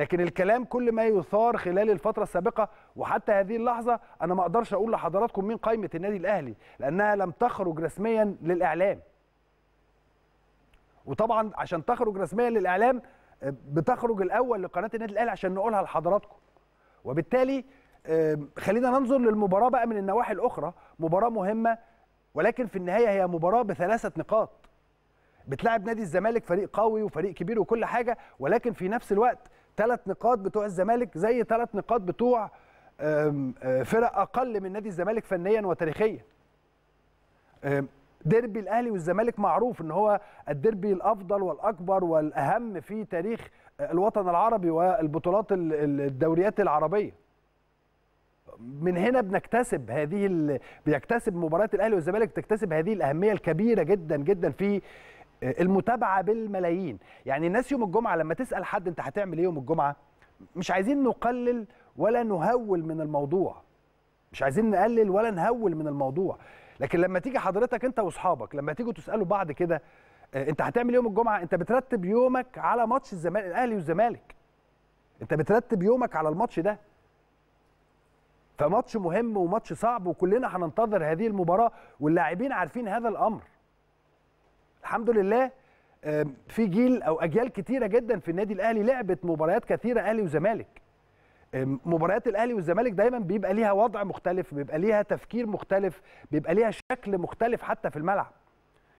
لكن الكلام كل ما يثار خلال الفتره السابقه وحتى هذه اللحظه انا ما اقدرش اقول لحضراتكم مين قائمه النادي الاهلي لانها لم تخرج رسميا للاعلام وطبعا عشان تخرج رسميا للاعلام آه، بتخرج الاول لقناه النادي الاهلي عشان نقولها لحضراتكم وبالتالي خلينا ننظر للمباراه بقى من النواحي الاخرى مباراه مهمه ولكن في النهايه هي مباراه بثلاثه نقاط بتلعب نادي الزمالك فريق قوي وفريق كبير وكل حاجه ولكن في نفس الوقت ثلاث نقاط بتوع الزمالك زي ثلاث نقاط بتوع آه، فرق اقل من نادي الزمالك فنيا وتاريخيا ديربي الاهلي والزمالك معروف ان هو الديربي الافضل والاكبر والاهم في تاريخ آه، الوطن العربي والبطولات الدوريات العربيه من هنا بنكتسب هذه ال... بيكتسب مباراه الاهلي والزمالك بتكتسب هذه الاهميه الكبيره جدا جدا في المتابعه بالملايين يعني الناس يوم الجمعه لما تسال حد انت هتعمل ايه يوم الجمعه مش عايزين نقلل ولا نهول من الموضوع مش عايزين نقلل ولا نهول من الموضوع لكن لما تيجي حضرتك انت واصحابك لما تيجوا تسالوا بعض كده آه، انت هتعمل يوم الجمعه انت بترتب يومك على ماتش الزمالك الاهلي والزمالك انت بترتب يومك على الماتش ده فماتش مهم وماتش صعب وكلنا هننتظر هذه المباراه واللاعبين عارفين هذا الامر الحمد لله في جيل او اجيال كتيره جدا في النادي الاهلي لعبت مباريات كثيره اهلي وزمالك مباريات الاهلي والزمالك دايما بيبقى ليها وضع مختلف بيبقى ليها تفكير مختلف بيبقى ليها شكل مختلف حتى في الملعب